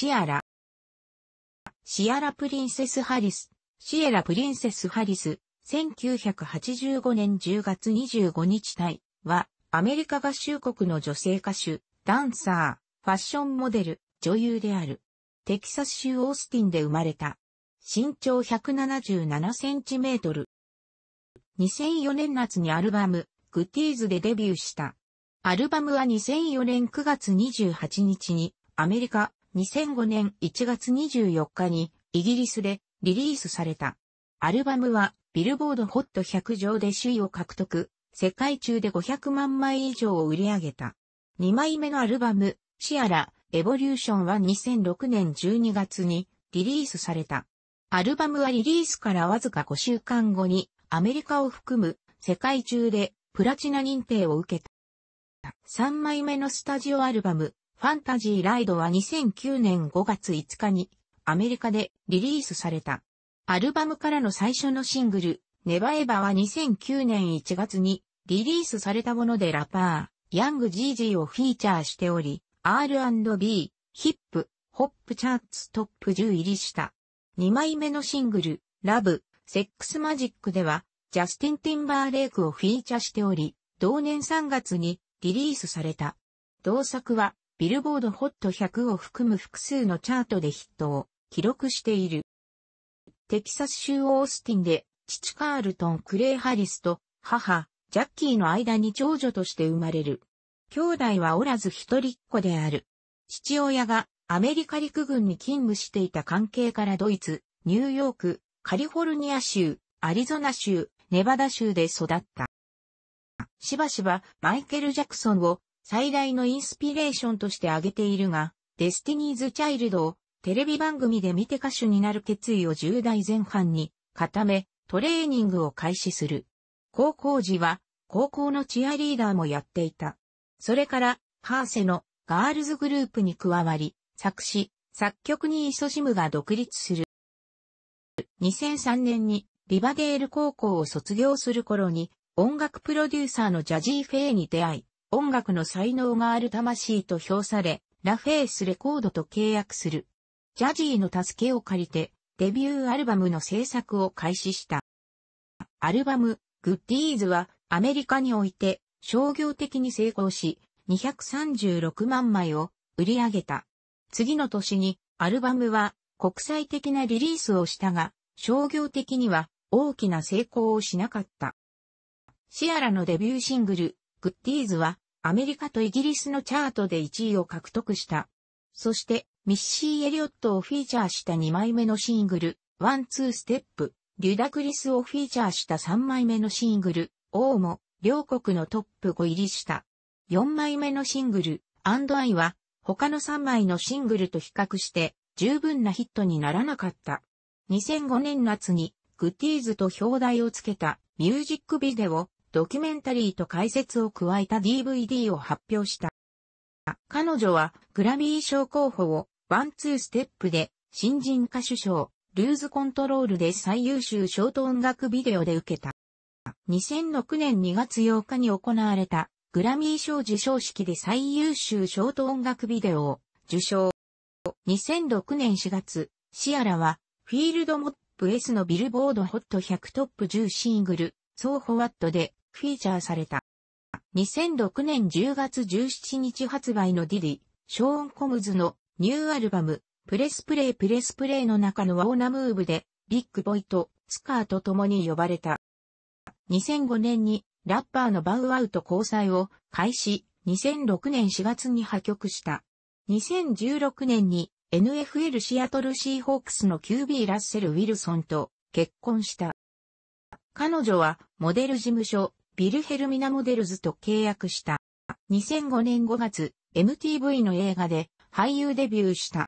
シアラ。シアラプリンセス・ハリス。シエラ・プリンセス・ハリス。1985年10月25日体は、アメリカ合衆国の女性歌手、ダンサー、ファッションモデル、女優である。テキサス州オースティンで生まれた。身長177センチメートル。2004年夏にアルバム、グッティーズでデビューした。アルバムは2004年9月28日にアメリカ2005年1月24日にイギリスでリリースされた。アルバムはビルボードホット100上で首位を獲得、世界中で500万枚以上を売り上げた。2枚目のアルバム、シアラ、エボリューションは2006年12月にリリースされた。アルバムはリリースからわずか5週間後にアメリカを含む世界中でプラチナ認定を受けた。3枚目のスタジオアルバム、ファンタジーライドは2009年5月5日にアメリカでリリースされた。アルバムからの最初のシングル、ネバエバは2009年1月にリリースされたものでラパー、ヤングジージーをフィーチャーしており、R&B、ヒップ、ホップチャーツトップ10入りした。2枚目のシングル、ラブ、セックスマジックでは、ジャスティン・ティンバーレイクをフィーチャーしており、同年3月にリリースされた。同作は、ビルボードホット1 0 0を含む複数のチャートでヒットを記録している。テキサス州オースティンで、父カールトン・クレイ・ハリスと母、ジャッキーの間に長女として生まれる。兄弟はおらず一人っ子である。父親がアメリカ陸軍に勤務していた関係からドイツ、ニューヨーク、カリフォルニア州、アリゾナ州、ネバダ州で育った。しばしばマイケル・ジャクソンを最大のインスピレーションとして挙げているが、デスティニーズ・チャイルドをテレビ番組で見て歌手になる決意を10代前半に固め、トレーニングを開始する。高校時は高校のチアリーダーもやっていた。それから、ハーセのガールズグループに加わり、作詞、作曲に勤しむが独立する。2003年にリバデール高校を卒業する頃に音楽プロデューサーのジャジー・フェイに出会い、音楽の才能がある魂と評され、ラフェースレコードと契約する。ジャジーの助けを借りて、デビューアルバムの制作を開始した。アルバム、グッディーズは、アメリカにおいて、商業的に成功し、236万枚を売り上げた。次の年に、アルバムは、国際的なリリースをしたが、商業的には、大きな成功をしなかった。シアラのデビューシングル、グッディーズは、アメリカとイギリスのチャートで1位を獲得した。そして、ミッシー・エリオットをフィーチャーした2枚目のシングル、ワン・ツー・ステップ、リュダクリスをフィーチャーした3枚目のシングル、オーも、両国のトップ5入りした。4枚目のシングル、アンド・アイは、他の3枚のシングルと比較して、十分なヒットにならなかった。2005年夏に、グッティーズと表題をつけたミュージックビデオ、ドキュメンタリーと解説を加えた DVD を発表した。彼女はグラミー賞候補をワンツーステップで新人歌手賞、ルーズコントロールで最優秀ショート音楽ビデオで受けた。2006年2月8日に行われたグラミー賞受賞式で最優秀ショート音楽ビデオを受賞。2006年4月、シアラはフィールドモップ S のビルボードホット100トップ10シングル、ソーホワットでフィーチャーされた。2006年10月17日発売のディディ、ショーン・コムズのニューアルバム、プレスプレイプレスプレイの中のワオナムーブで、ビッグボイとスカーと共に呼ばれた。2005年にラッパーのバウアウト交際を開始、2006年4月に破局した。2016年に NFL シアトルシーホークスの QB ラッセル・ウィルソンと結婚した。彼女はモデル事務所ビルヘルミナ・モデルズと契約した。2005年5月、MTV の映画で俳優デビューした。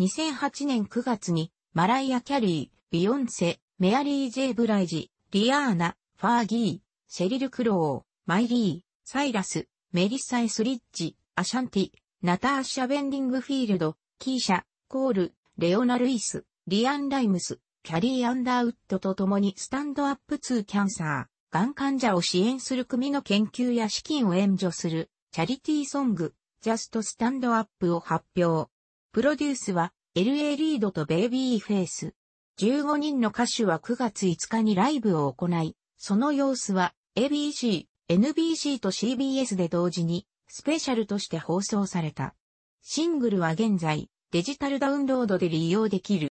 2008年9月に、マライア・キャリー、ビヨンセ、メアリー・ジェイ・ブライジ、リアーナ、ファーギー、セリル・クロー、マイリー、サイラス、メリッサエスリッジ、アシャンティ、ナターシャ・ベンディングフィールド、キーシャ、コール、レオナ・ルイス、リアン・ライムス、キャリー・アンダーウッドと共にスタンドアップ2キャンサー、がん患者を支援する組の研究や資金を援助する、チャリティーソング、ジャストスタンドアップを発表。プロデュースは、LA リードとベイビーフェイス。15人の歌手は9月5日にライブを行い、その様子は ABC、NBC と CBS で同時にスペシャルとして放送された。シングルは現在デジタルダウンロードで利用できる。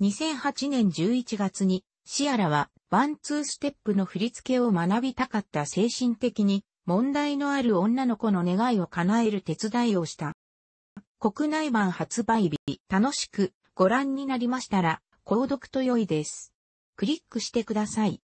2008年11月にシアラはワンツーステップの振り付けを学びたかった精神的に問題のある女の子の願いを叶える手伝いをした。国内版発売日、楽しくご覧になりましたら、購読と良いです。クリックしてください。